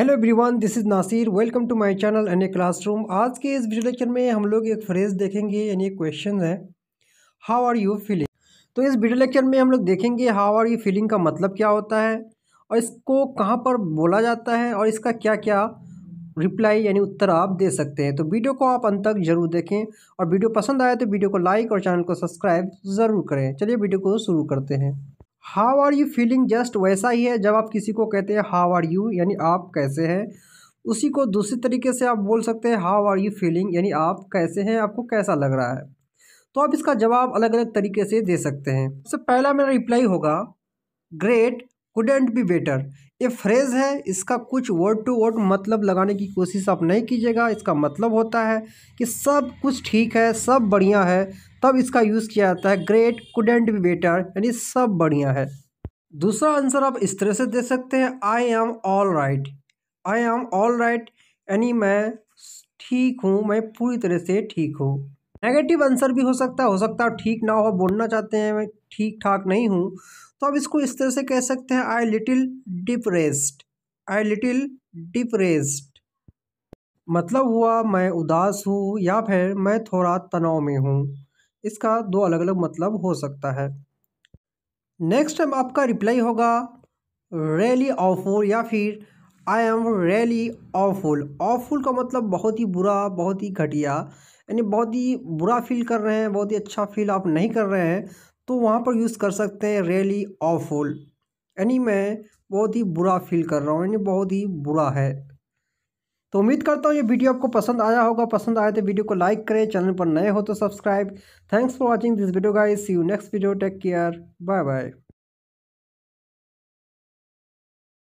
hello everyone this is Nasir welcome to my channel a classroom आज के इस video lecture में हम लोग एक फ्रेज़ देखेंगे यानी एक क्वेश्चन है हाउ आर यू फीलिंग तो इस वीडियो लेक्चर में हम लोग देखेंगे हाउ आर यू फीलिंग का मतलब क्या होता है और इसको कहाँ पर बोला जाता है और इसका क्या क्या रिप्लाई यानी उत्तर आप दे सकते हैं तो वीडियो को आप अंत तक जरूर देखें और वीडियो पसंद आए तो वीडियो को लाइक और चैनल को सब्सक्राइब ज़रूर करें चलिए वीडियो को शुरू करते हैं how are you feeling just वैसा ही है जब आप किसी को कहते हैं हाउ आर यू यानी आप कैसे हैं उसी को दूसरे तरीके से आप बोल सकते हैं हाउ आर यू फीलिंग यानी आप कैसे हैं आपको कैसा लग रहा है तो आप इसका जवाब अलग अलग तरीके से दे सकते हैं सबसे पहला मेरा रिप्लाई होगा ग्रेट कुडेंट बी बेटर ये फ्रेज़ है इसका कुछ वर्ड टू वर्ड मतलब लगाने की कोशिश आप नहीं कीजिएगा इसका मतलब होता है कि सब कुछ ठीक है सब बढ़िया है तब इसका यूज़ किया जाता है ग्रेट कुडेंट बी बेटर यानी सब बढ़िया है दूसरा आंसर आप इस तरह से दे सकते हैं I am all right I am all right यानी मैं ठीक हूँ मैं पूरी तरह से ठीक हूँ नेगेटिव आंसर भी हो सकता है हो सकता है ठीक ना हो बोलना चाहते हैं ठीक ठाक नहीं हूँ तो आप इसको इस तरह से कह सकते हैं I little depressed I little depressed मतलब हुआ मैं उदास हूँ या फिर मैं थोड़ा तनाव में हूँ इसका दो अलग अलग मतलब हो सकता है नेक्स्ट टाइम आपका रिप्लाई होगा रेली ऑफुल या फिर I am really awful awful का मतलब बहुत ही बुरा बहुत ही घटिया यानी बहुत ही बुरा फील कर रहे हैं बहुत ही अच्छा फील आप नहीं कर रहे हैं तो वहाँ पर यूज़ कर सकते हैं रियली ऑफुल यानी मैं बहुत ही बुरा फील कर रहा हूँ यानी बहुत ही बुरा है तो उम्मीद करता हूँ ये वीडियो आपको पसंद आया होगा पसंद आया तो वीडियो को लाइक करें चैनल पर नए हो तो subscribe thanks for watching this video guys see you next video take care bye bye